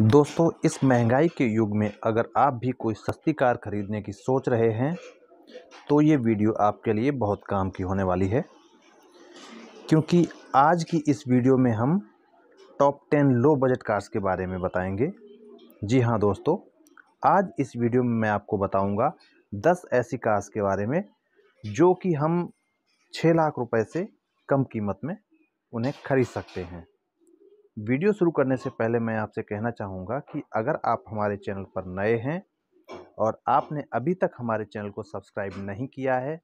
दोस्तों इस महंगाई के युग में अगर आप भी कोई सस्ती कार खरीदने की सोच रहे हैं तो ये वीडियो आपके लिए बहुत काम की होने वाली है क्योंकि आज की इस वीडियो में हम top ten low budget cars के बारे में बताएंगे जी हाँ दोस्तों आज इस वीडियो में मैं आपको बताऊंगा दस ऐसी कार्स के बारे में जो कि हम छः लाख रुपए से कम कीमत में उन्हें खरीद सकते हैं वीडियो शुरू करने से पहले मैं आपसे कहना चाहूँगा कि अगर आप हमारे चैनल पर नए हैं और आपने अभी तक हमारे चैनल को सब्सक्राइब नहीं किया है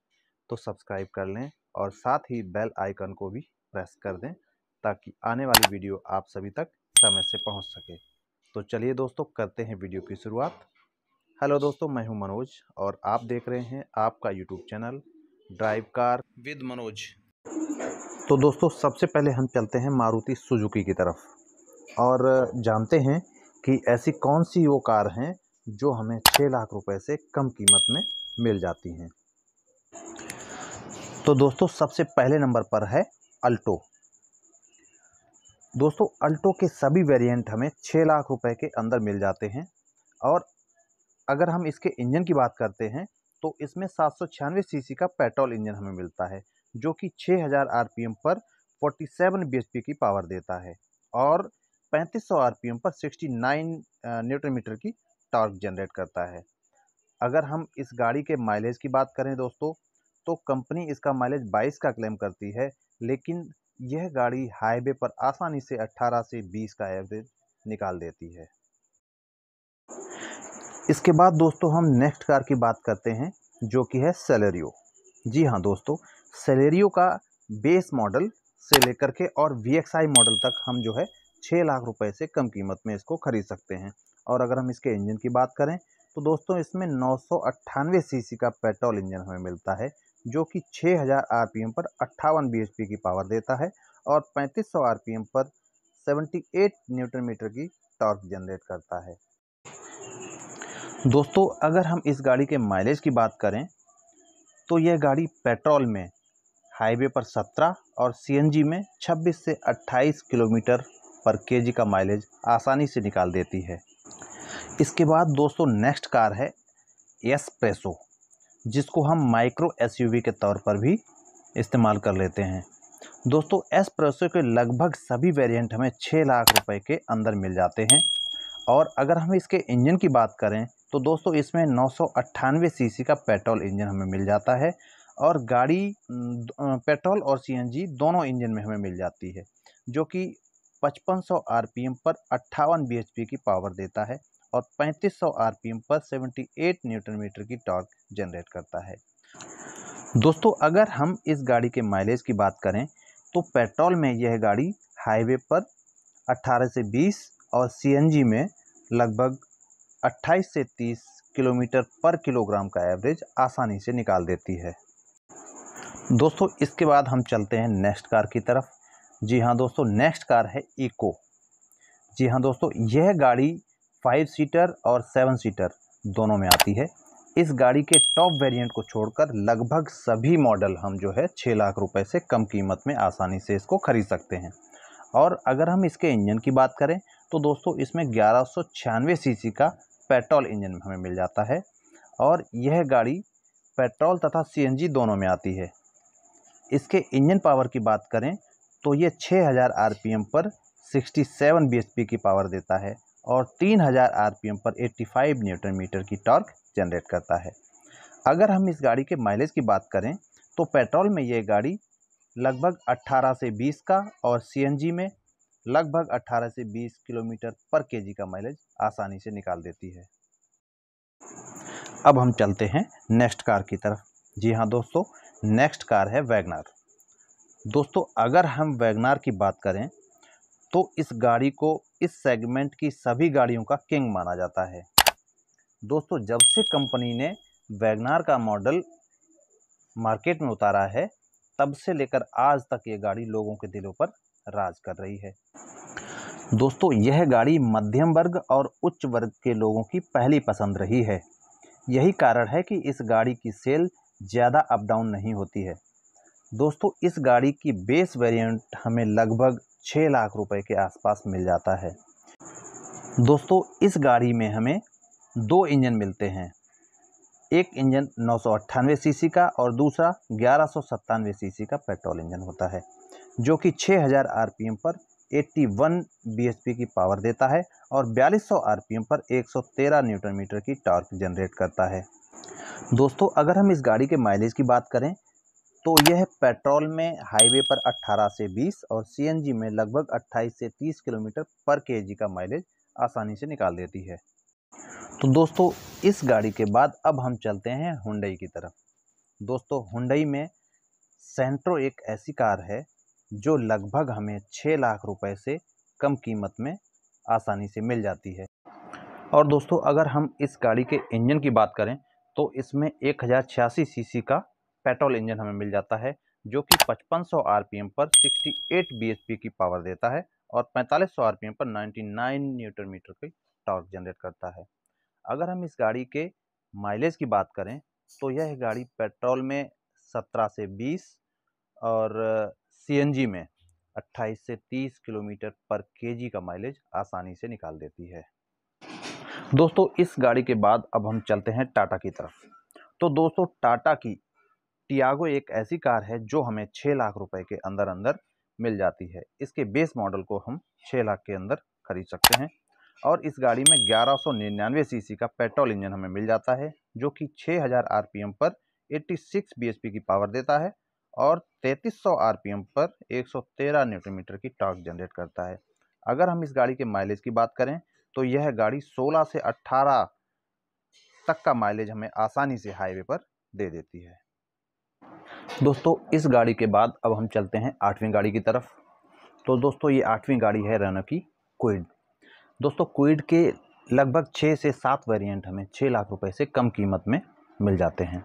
तो सब्सक्राइब कर लें और साथ ही बेल आइकन को भी प्रेस कर दें ताकि आने वाली वीडियो आप सभी तक समय से पहुंच सके तो चलिए दोस्तों करते हैं वीडियो की शुरुआत हेलो दोस्तों मैं हूं मनोज और आप देख रहे हैं आपका YouTube channel drive car with Manoj तो दोस्तों सबसे पहले हम चलते हैं मारुति सुजुकी की तरफ और जानते हैं कि ऐसी कौन सी वो कार हैं जो हमें छः लाख रुपए से कम कीमत में मिल जाती हैं तो दोस्तों सबसे पहले नंबर पर है अल्टो दोस्तों अल्टो के सभी वेरिएंट हमें छः लाख रुपए के अंदर मिल जाते हैं और अगर हम इसके इंजन की बात करते हैं तो इसमें सात सौ छियानवे सीसी का पेट्रोल इंजन हमें मिलता है जो कि 6000 आरपीएम पर 47 बीएचपी की पावर देता है और 3500 आरपीएम पर 69 न्यूटन मीटर की टॉर्क जनरेट करता है अगर हम इस गाड़ी के माइलेज की बात करें दोस्तों तो कंपनी इसका माइलेज 22 का क्लेम करती है लेकिन यह गाड़ी हाईवे पर आसानी से 18 से 20 का एवरेज निकाल देती है इसके बाद दोस्तों हम नेक्स्ट कार की बात करते हैं जो कि है सेलेरियो जी हाँ दोस्तों सैलरियों का बेस मॉडल से लेकर के और वी मॉडल तक हम जो है छः लाख रुपए से कम कीमत में इसको ख़रीद सकते हैं और अगर हम इसके इंजन की बात करें तो दोस्तों इसमें नौ सीसी का पेट्रोल इंजन हमें मिलता है जो कि 6000 आरपीएम पर अट्ठावन बीएचपी की पावर देता है और 3500 आरपीएम पर 78 न्यूटन मीटर की टॉर्क जनरेट करता है दोस्तों अगर हम इस गाड़ी के माइलेज की बात करें तो यह गाड़ी पेट्रोल में हाईवे पर 17 और सीएनजी में 26 से 28 किलोमीटर पर केजी का माइलेज आसानी से निकाल देती है इसके बाद दोस्तों नेक्स्ट कार है एसप्रेसो जिसको हम माइक्रो एसयूवी के तौर पर भी इस्तेमाल कर लेते हैं दोस्तों एसप्रेसो के लगभग सभी वेरिएंट हमें छः लाख रुपए के अंदर मिल जाते हैं और अगर हम इसके इंजन की बात करें तो दोस्तों इसमें नौ सीसी का पेट्रोल इंजन हमें मिल जाता है और गाड़ी पेट्रोल और सी दोनों इंजन में हमें मिल जाती है जो कि 5500 आरपीएम पर अट्ठावन बीएचपी की पावर देता है और 3500 आरपीएम पर 78 न्यूटन मीटर की टॉर्क जनरेट करता है दोस्तों अगर हम इस गाड़ी के माइलेज की बात करें तो पेट्रोल में यह गाड़ी हाईवे पर 18 से 20 और सीएनजी में लगभग 28 से 30 किलोमीटर पर किलोग्राम का एवरेज आसानी से निकाल देती है दोस्तों इसके बाद हम चलते हैं नेक्स्ट कार की तरफ जी हाँ दोस्तों नेक्स्ट कार है इको जी हाँ दोस्तों यह गाड़ी फाइव सीटर और सेवन सीटर दोनों में आती है इस गाड़ी के टॉप वेरिएंट को छोड़कर लगभग सभी मॉडल हम जो है छः लाख रुपए से कम कीमत में आसानी से इसको ख़रीद सकते हैं और अगर हम इसके इंजन की बात करें तो दोस्तों इसमें ग्यारह सौ का पेट्रोल इंजन हमें मिल जाता है और यह गाड़ी पेट्रोल तथा सीएनजी दोनों में आती है इसके इंजन पावर की बात करें तो ये 6000 आरपीएम पर 67 पी की पावर देता है और 3000 आरपीएम पर 85 न्यूटन मीटर की टॉर्क जनरेट करता है अगर हम इस गाड़ी के माइलेज की बात करें तो पेट्रोल में ये गाड़ी लगभग 18 से 20 का और सीएनजी में लगभग 18 से 20 किलोमीटर पर केजी का माइलेज आसानी से निकाल देती है अब हम चलते हैं नेक्स्ट कार की तरफ जी हाँ दोस्तों नेक्स्ट कार है वैगनार दोस्तों अगर हम वैगनार की बात करें तो इस गाड़ी को इस सेगमेंट की सभी गाड़ियों का किंग माना जाता है दोस्तों जब से कंपनी ने वैगनार का मॉडल मार्केट में उतारा है तब से लेकर आज तक ये गाड़ी लोगों के दिलों पर राज कर रही है दोस्तों यह गाड़ी मध्यम वर्ग और उच्च वर्ग के लोगों की पहली पसंद रही है यही कारण है कि इस गाड़ी की सेल ज़्यादा अप डाउन नहीं होती है दोस्तों इस गाड़ी की बेस वेरिएंट हमें लगभग छः लाख रुपए के आसपास मिल जाता है दोस्तों इस गाड़ी में हमें दो इंजन मिलते हैं एक इंजन नौ सीसी का और दूसरा ग्यारह सीसी का पेट्रोल इंजन होता है जो कि 6000 एम पर 81 वन की पावर देता है और 4200 आरपीएम पर 113 न्यूटन मीटर की टॉर्क जनरेट करता है दोस्तों अगर हम इस गाड़ी के माइलेज की बात करें तो यह पेट्रोल में हाईवे पर 18 से 20 और सीएनजी में लगभग 28 से 30 किलोमीटर पर केजी का माइलेज आसानी से निकाल देती है तो दोस्तों इस गाड़ी के बाद अब हम चलते हैं हुंडई की तरफ दोस्तों हुंडई में सेंट्रो एक ऐसी कार है जो लगभग हमें छः लाख रुपए से कम कीमत में आसानी से मिल जाती है और दोस्तों अगर हम इस गाड़ी के इंजन की बात करें तो इसमें एक हज़ार सीसी का पेट्रोल इंजन हमें मिल जाता है जो कि 5500 आरपीएम पर 68 बीएचपी की पावर देता है और 4500 आरपीएम पर 99 न्यूटन मीटर की टॉर्क जनरेट करता है अगर हम इस गाड़ी के माइलेज की बात करें तो यह गाड़ी पेट्रोल में 17 से 20 और सीएनजी में 28 से 30 किलोमीटर पर केजी का माइलेज आसानी से निकाल देती है दोस्तों इस गाड़ी के बाद अब हम चलते हैं टाटा की तरफ तो दोस्तों टाटा की टियागो एक ऐसी कार है जो हमें छः लाख रुपए के अंदर अंदर मिल जाती है इसके बेस मॉडल को हम छः लाख के अंदर खरीद सकते हैं और इस गाड़ी में ग्यारह सौ निन्यानवे सी का पेट्रोल इंजन हमें मिल जाता है जो कि 6000 हज़ार आर पर 86 bhp की पावर देता है और 3300 आरपीएम पर 113 न्यूटन मीटर की टॉर्क जनरेट करता है अगर हम इस गाड़ी के माइलेज की बात करें तो यह गाड़ी 16 से 18 तक का माइलेज हमें आसानी से हाईवे पर दे देती है दोस्तों इस गाड़ी के बाद अब हम चलते हैं आठवीं गाड़ी की तरफ तो दोस्तों ये आठवीं गाड़ी है रनो की क्विड दोस्तों क्विड के लगभग छः से सात वेरिएंट हमें छः लाख रुपए से कम कीमत में मिल जाते हैं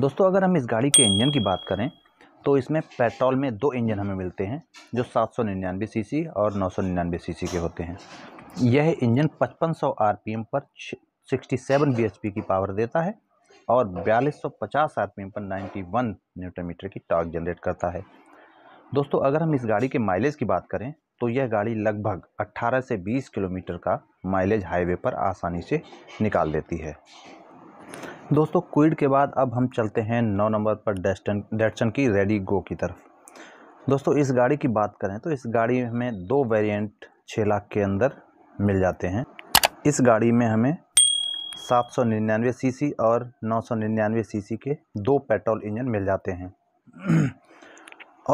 दोस्तों अगर हम इस गाड़ी के इंजन की बात करें तो इसमें पेट्रोल में दो इंजन हमें मिलते हैं जो सात सौ निन्यानवे सी और नौ सौ निन्यानवे सी के होते हैं यह इंजन 5500 आरपीएम पर 67 बीएचपी की पावर देता है और 4250 आरपीएम पर 91 न्यूटन मीटर की टॉर्क जनरेट करता है दोस्तों अगर हम इस गाड़ी के माइलेज की बात करें तो यह गाड़ी लगभग 18 से 20 किलोमीटर का माइलेज हाईवे पर आसानी से निकाल देती है दोस्तों क्विड के बाद अब हम चलते हैं नौ नंबर पर डेस्टन डेटसन की रेडी गो की तरफ दोस्तों इस गाड़ी की बात करें तो इस गाड़ी में दो वेरिएंट छः लाख के अंदर मिल जाते हैं इस गाड़ी में हमें 799 सीसी और 999 सीसी के दो पेट्रोल इंजन मिल जाते हैं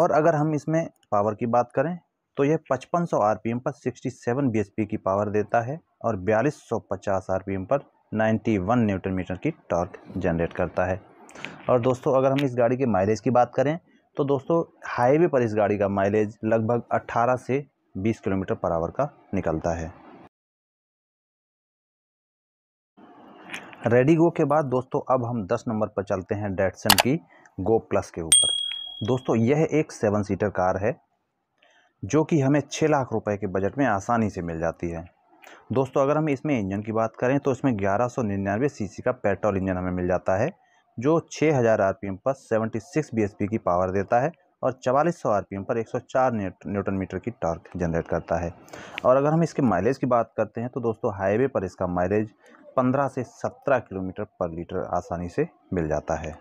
और अगर हम इसमें पावर की बात करें तो यह 5500 आरपीएम पर 67 बीएचपी की पावर देता है और 4250 आरपीएम पर 91 न्यूटन मीटर की टॉर्क जनरेट करता है और दोस्तों अगर हम इस गाड़ी के माइलेज की बात करें तो दोस्तों हाईवे पर इस गाड़ी का माइलेज लगभग 18 से 20 किलोमीटर पर आवर का निकलता है रेडी गो के बाद दोस्तों अब हम दस नंबर पर चलते हैं डेटसन की गो प्लस के ऊपर दोस्तों यह एक सेवन सीटर कार है जो कि हमें छः लाख रुपए के बजट में आसानी से मिल जाती है दोस्तों अगर हम इसमें इंजन की बात करें तो इसमें ग्यारह सौ निन्यानवे सी का पेट्रोल इंजन हमें मिल जाता है जो छः हज़ार आर पर सेवेंटी सिक्स बी की पावर देता है और चवालीस सौ आर पर एक सौ चार न्यूटन मीटर की टॉर्क जनरेट करता है और अगर हम इसके माइलेज की बात करते हैं तो दोस्तों हाईवे पर इसका माइलेज पंद्रह से सत्रह किलोमीटर पर लीटर आसानी से मिल जाता है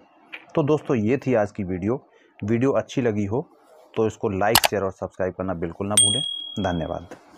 तो दोस्तों ये थी आज की वीडियो वीडियो अच्छी लगी हो तो इसको लाइक शेयर और सब्सक्राइब करना बिल्कुल ना भूलें धन्यवाद